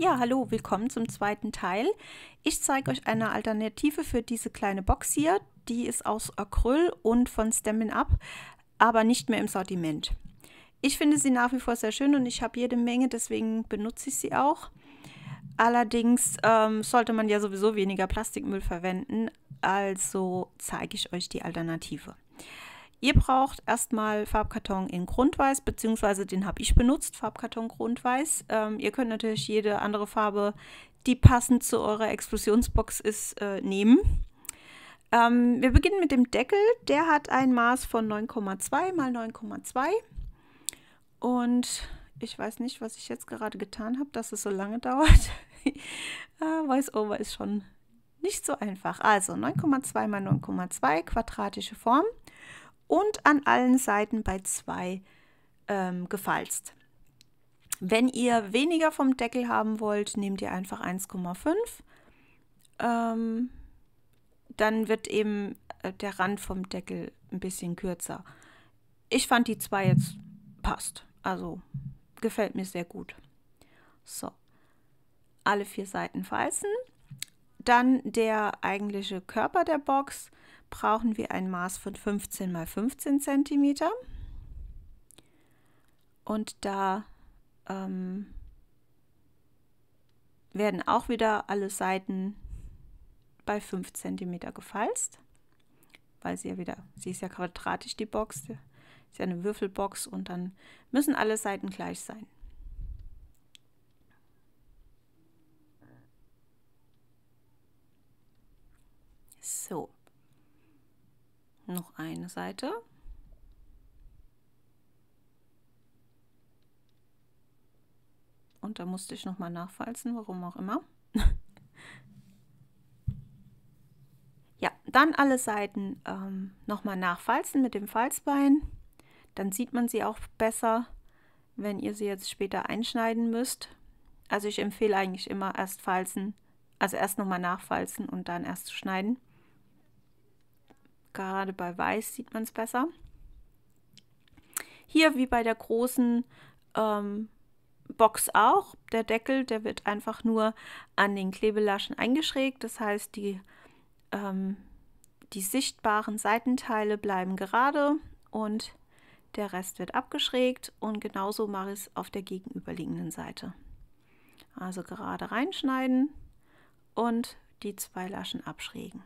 Ja, hallo, willkommen zum zweiten Teil. Ich zeige euch eine Alternative für diese kleine Box hier. Die ist aus Acryl und von Stemmin Up, aber nicht mehr im Sortiment. Ich finde sie nach wie vor sehr schön und ich habe jede Menge, deswegen benutze ich sie auch. Allerdings ähm, sollte man ja sowieso weniger Plastikmüll verwenden, also zeige ich euch die Alternative. Ihr braucht erstmal Farbkarton in Grundweiß, beziehungsweise den habe ich benutzt, Farbkarton Grundweiß. Ähm, ihr könnt natürlich jede andere Farbe, die passend zu eurer Explosionsbox ist, äh, nehmen. Ähm, wir beginnen mit dem Deckel. Der hat ein Maß von 9,2 mal 9,2. Und ich weiß nicht, was ich jetzt gerade getan habe, dass es so lange dauert. äh, Voice-Over ist schon nicht so einfach. Also 9,2 mal 9,2 quadratische Form und an allen Seiten bei zwei ähm, gefalzt. Wenn ihr weniger vom Deckel haben wollt, nehmt ihr einfach 1,5. Ähm, dann wird eben äh, der Rand vom Deckel ein bisschen kürzer. Ich fand die zwei jetzt passt. Also gefällt mir sehr gut. So, alle vier Seiten falzen. Dann der eigentliche Körper der Box brauchen wir ein Maß von 15 mal 15 cm. Und da ähm, werden auch wieder alle Seiten bei 5 cm gefalzt, weil sie ja wieder, sie ist ja quadratisch die Box, die ist ja eine Würfelbox und dann müssen alle Seiten gleich sein. So. Noch eine Seite. Und da musste ich nochmal nachfalzen, warum auch immer. ja, dann alle Seiten ähm, nochmal nachfalzen mit dem Falzbein. Dann sieht man sie auch besser, wenn ihr sie jetzt später einschneiden müsst. Also ich empfehle eigentlich immer erst falzen, also erst nochmal nachfalzen und dann erst schneiden. Gerade bei Weiß sieht man es besser. Hier wie bei der großen ähm, Box auch. Der Deckel, der wird einfach nur an den Klebelaschen eingeschrägt. Das heißt, die, ähm, die sichtbaren Seitenteile bleiben gerade und der Rest wird abgeschrägt. Und genauso mache ich es auf der gegenüberliegenden Seite. Also gerade reinschneiden und die zwei Laschen abschrägen.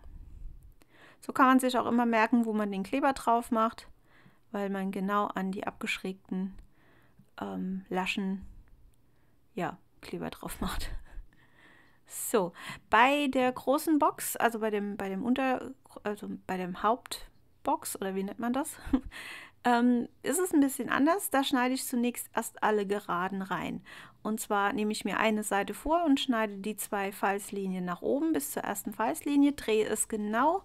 So kann man sich auch immer merken, wo man den Kleber drauf macht, weil man genau an die abgeschrägten ähm, Laschen ja, Kleber drauf macht. So, bei der großen Box, also bei dem, bei dem Unter, also bei dem Hauptbox oder wie nennt man das, ähm, ist es ein bisschen anders. Da schneide ich zunächst erst alle Geraden rein. Und zwar nehme ich mir eine Seite vor und schneide die zwei Falzlinien nach oben bis zur ersten Falzlinie, drehe es genau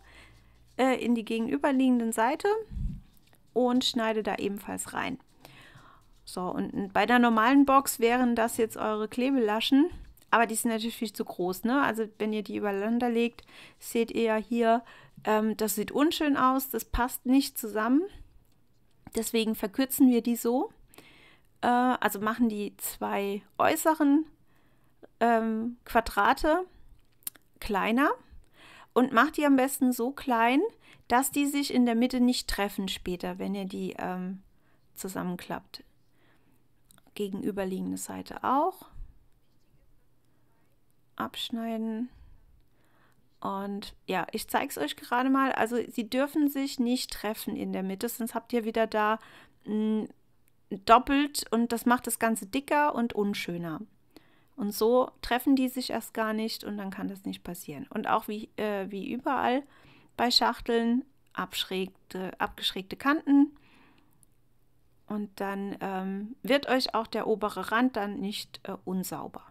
äh, in die gegenüberliegenden Seite und schneide da ebenfalls rein. So, und bei der normalen Box wären das jetzt eure Klebelaschen, aber die sind natürlich viel zu groß. Ne? Also wenn ihr die übereinander legt, seht ihr ja hier, ähm, das sieht unschön aus, das passt nicht zusammen. Deswegen verkürzen wir die so. Äh, also machen die zwei äußeren ähm, Quadrate kleiner und macht die am besten so klein, dass die sich in der Mitte nicht treffen später, wenn ihr die ähm, zusammenklappt. Gegenüberliegende Seite auch. Abschneiden. Und ja, ich zeige es euch gerade mal. Also sie dürfen sich nicht treffen in der Mitte, sonst habt ihr wieder da mh, hm, doppelt und das macht das Ganze dicker und unschöner. Und so treffen die sich erst gar nicht und dann kann das nicht passieren. Und auch wie, äh, wie überall bei Schachteln, abgeschrägte Kanten. Und dann ähm, wird euch auch der obere Rand dann nicht äh, unsauber.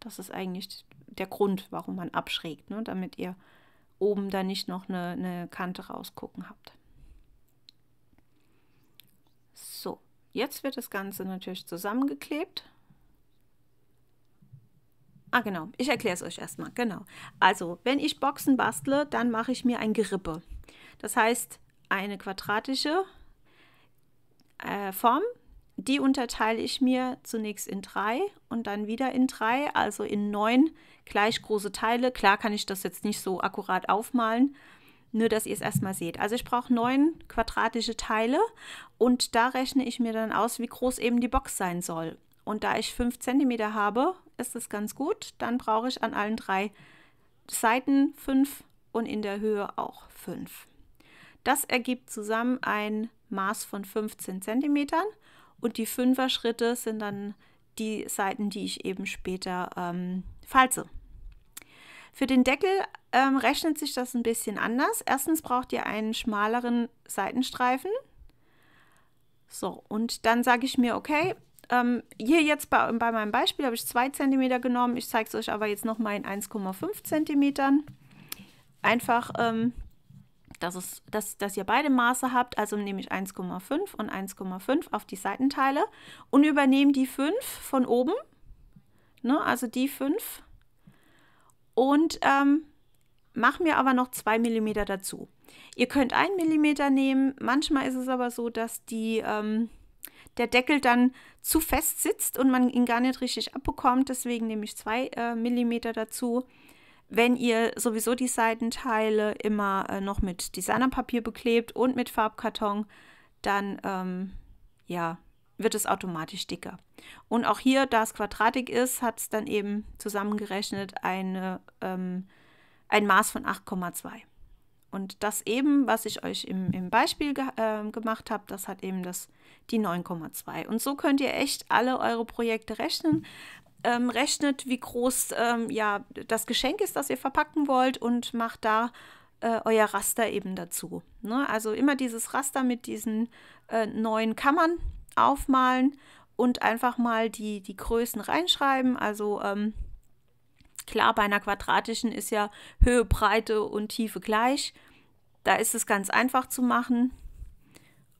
Das ist eigentlich der Grund, warum man abschrägt, ne? damit ihr oben dann nicht noch eine, eine Kante rausgucken habt. So, jetzt wird das Ganze natürlich zusammengeklebt. Ah, genau. Ich erkläre es euch erstmal. Genau. Also, wenn ich Boxen bastle, dann mache ich mir ein Gerippe. Das heißt, eine quadratische äh, Form, die unterteile ich mir zunächst in drei und dann wieder in drei, also in neun gleich große Teile. Klar kann ich das jetzt nicht so akkurat aufmalen, nur dass ihr es erstmal seht. Also ich brauche neun quadratische Teile und da rechne ich mir dann aus, wie groß eben die Box sein soll. Und da ich 5 cm habe, ist es ganz gut. Dann brauche ich an allen drei Seiten 5 und in der Höhe auch 5. Das ergibt zusammen ein Maß von 15 cm und die 5er Schritte sind dann die Seiten, die ich eben später ähm, falze. Für den Deckel ähm, rechnet sich das ein bisschen anders. Erstens braucht ihr einen schmaleren Seitenstreifen. So, und dann sage ich mir, okay, ähm, hier jetzt bei, bei meinem Beispiel habe ich 2 cm genommen. Ich zeige es euch aber jetzt nochmal in 1,5 cm. Einfach, ähm, dass, es, dass, dass ihr beide Maße habt. Also nehme ich 1,5 und 1,5 auf die Seitenteile und übernehme die 5 von oben. Ne, also die 5. Und ähm, mache mir aber noch 2 mm dazu. Ihr könnt 1 mm nehmen. Manchmal ist es aber so, dass die... Ähm, der Deckel dann zu fest sitzt und man ihn gar nicht richtig abbekommt. Deswegen nehme ich 2 äh, mm dazu. Wenn ihr sowieso die Seitenteile immer äh, noch mit Designerpapier beklebt und mit Farbkarton, dann ähm, ja, wird es automatisch dicker. Und auch hier, da es quadratig ist, hat es dann eben zusammengerechnet eine, ähm, ein Maß von 8,2. Und das eben, was ich euch im, im Beispiel ge äh, gemacht habe, das hat eben das, die 9,2. Und so könnt ihr echt alle eure Projekte rechnen. Ähm, rechnet, wie groß ähm, ja, das Geschenk ist, das ihr verpacken wollt und macht da äh, euer Raster eben dazu. Ne? Also immer dieses Raster mit diesen äh, neuen Kammern aufmalen und einfach mal die, die Größen reinschreiben. Also ähm, Klar, bei einer quadratischen ist ja Höhe, Breite und Tiefe gleich. Da ist es ganz einfach zu machen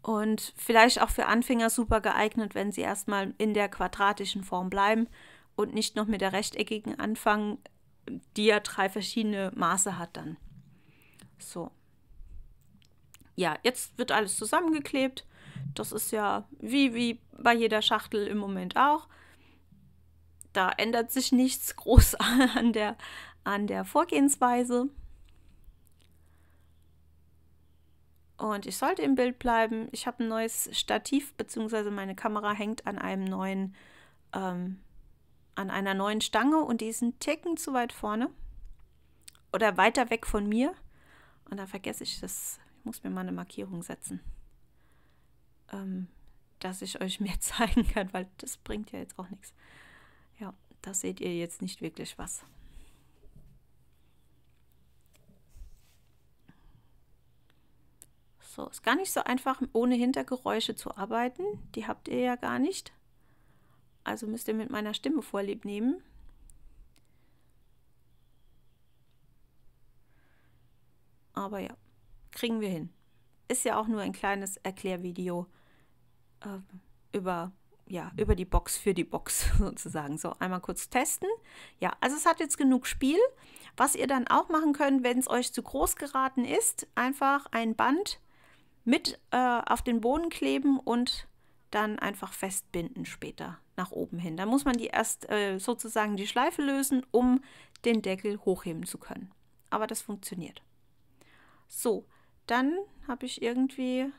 und vielleicht auch für Anfänger super geeignet, wenn sie erstmal in der quadratischen Form bleiben und nicht noch mit der rechteckigen anfangen, die ja drei verschiedene Maße hat dann. So. Ja, jetzt wird alles zusammengeklebt. Das ist ja wie, wie bei jeder Schachtel im Moment auch da ändert sich nichts groß an der, an der Vorgehensweise. Und ich sollte im Bild bleiben. Ich habe ein neues Stativ, beziehungsweise meine Kamera hängt an einem neuen, ähm, an einer neuen Stange und die ist ein Ticken zu weit vorne oder weiter weg von mir. Und da vergesse ich das. Ich muss mir mal eine Markierung setzen, ähm, dass ich euch mehr zeigen kann, weil das bringt ja jetzt auch nichts. Da seht ihr jetzt nicht wirklich was. So, ist gar nicht so einfach, ohne Hintergeräusche zu arbeiten. Die habt ihr ja gar nicht. Also müsst ihr mit meiner Stimme Vorlieb nehmen. Aber ja, kriegen wir hin. Ist ja auch nur ein kleines Erklärvideo äh, über ja, über die Box für die Box sozusagen. So, einmal kurz testen. Ja, also es hat jetzt genug Spiel. Was ihr dann auch machen könnt, wenn es euch zu groß geraten ist, einfach ein Band mit äh, auf den Boden kleben und dann einfach festbinden später nach oben hin. Da muss man die erst äh, sozusagen die Schleife lösen, um den Deckel hochheben zu können. Aber das funktioniert. So, dann habe ich irgendwie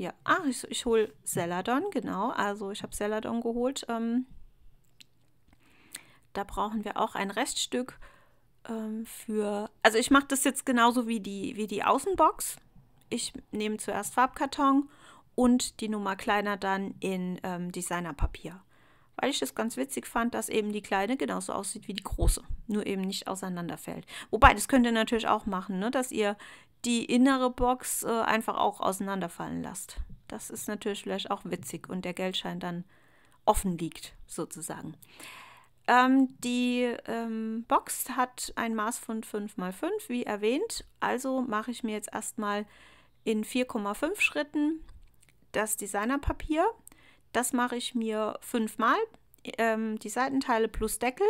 hier. Ah, ich, ich hole Celadon, genau. Also ich habe Celadon geholt. Ähm, da brauchen wir auch ein Reststück ähm, für... Also ich mache das jetzt genauso wie die, wie die Außenbox. Ich nehme zuerst Farbkarton und die Nummer kleiner dann in ähm, Designerpapier. Weil ich das ganz witzig fand, dass eben die kleine genauso aussieht wie die große, nur eben nicht auseinanderfällt. Wobei, das könnt ihr natürlich auch machen, ne? dass ihr die innere Box äh, einfach auch auseinanderfallen lasst. Das ist natürlich vielleicht auch witzig und der Geldschein dann offen liegt, sozusagen. Ähm, die ähm, Box hat ein Maß von 5 x 5, wie erwähnt. Also mache ich mir jetzt erstmal in 4,5 Schritten das Designerpapier. Das mache ich mir fünfmal. Ähm, die Seitenteile plus Deckel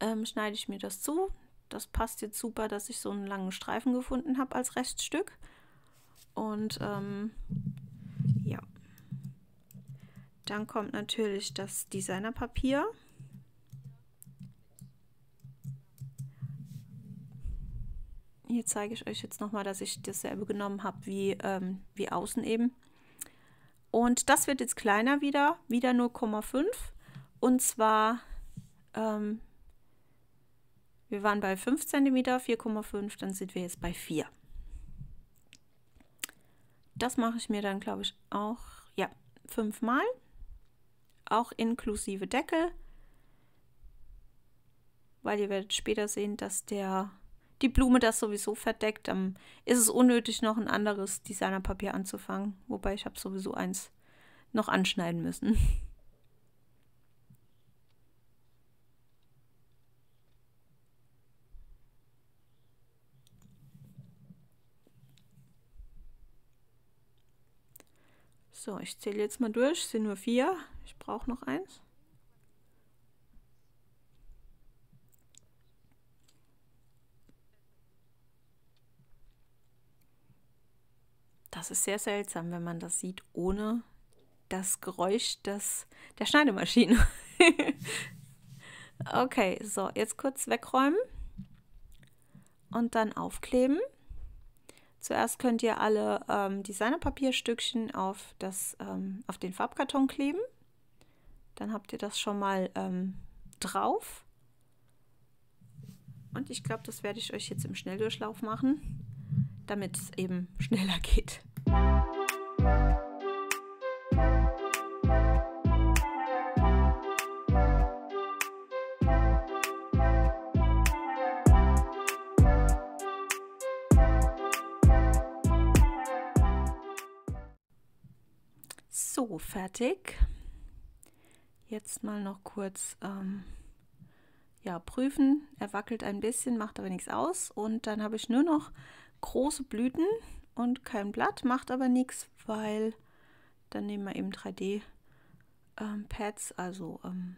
ähm, schneide ich mir das zu das passt jetzt super, dass ich so einen langen Streifen gefunden habe als Reststück. Und ähm, ja. Dann kommt natürlich das Designerpapier. Hier zeige ich euch jetzt nochmal, dass ich dasselbe genommen habe wie, ähm, wie außen eben. Und das wird jetzt kleiner wieder, wieder 0,5. Und zwar ähm, wir waren bei 5 cm, 4,5, dann sind wir jetzt bei 4. Das mache ich mir dann, glaube ich, auch, ja, fünfmal. Auch inklusive Deckel. Weil ihr werdet später sehen, dass der, die Blume das sowieso verdeckt. Dann ist es unnötig, noch ein anderes Designerpapier anzufangen. Wobei ich habe sowieso eins noch anschneiden müssen. So, ich zähle jetzt mal durch. sind nur vier. Ich brauche noch eins. Das ist sehr seltsam, wenn man das sieht, ohne das Geräusch des, der Schneidemaschine. okay, so, jetzt kurz wegräumen und dann aufkleben. Zuerst könnt ihr alle ähm, Designerpapierstückchen auf, das, ähm, auf den Farbkarton kleben. Dann habt ihr das schon mal ähm, drauf. Und ich glaube, das werde ich euch jetzt im Schnelldurchlauf machen, damit es eben schneller geht. fertig. Jetzt mal noch kurz ähm, ja, prüfen. Er wackelt ein bisschen, macht aber nichts aus. Und dann habe ich nur noch große Blüten und kein Blatt, macht aber nichts, weil dann nehmen wir eben 3D-Pads, ähm, also ähm,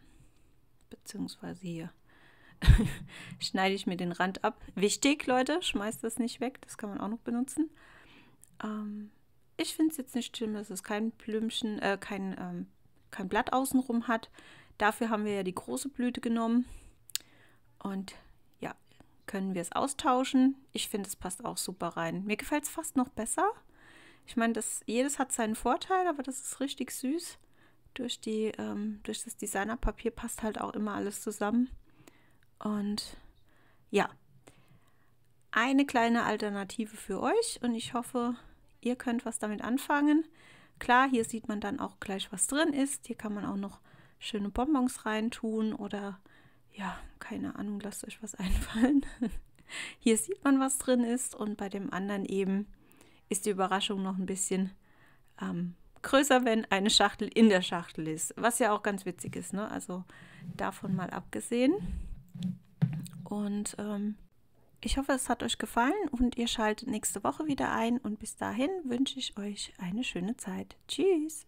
beziehungsweise hier schneide ich mir den Rand ab. Wichtig, Leute, schmeißt das nicht weg, das kann man auch noch benutzen. Ähm, ich finde es jetzt nicht schlimm, dass es kein Blümchen, äh, kein, ähm, kein Blatt außenrum hat. Dafür haben wir ja die große Blüte genommen. Und ja, können wir es austauschen. Ich finde, es passt auch super rein. Mir gefällt es fast noch besser. Ich meine, jedes hat seinen Vorteil, aber das ist richtig süß. Durch, die, ähm, durch das Designerpapier passt halt auch immer alles zusammen. Und ja, eine kleine Alternative für euch und ich hoffe, ihr könnt was damit anfangen. Klar, hier sieht man dann auch gleich, was drin ist. Hier kann man auch noch schöne Bonbons reintun oder ja, keine Ahnung, lasst euch was einfallen. Hier sieht man, was drin ist und bei dem anderen eben ist die Überraschung noch ein bisschen ähm, größer, wenn eine Schachtel in der Schachtel ist, was ja auch ganz witzig ist. Ne? Also davon mal abgesehen. Und ähm, ich hoffe, es hat euch gefallen und ihr schaltet nächste Woche wieder ein und bis dahin wünsche ich euch eine schöne Zeit. Tschüss!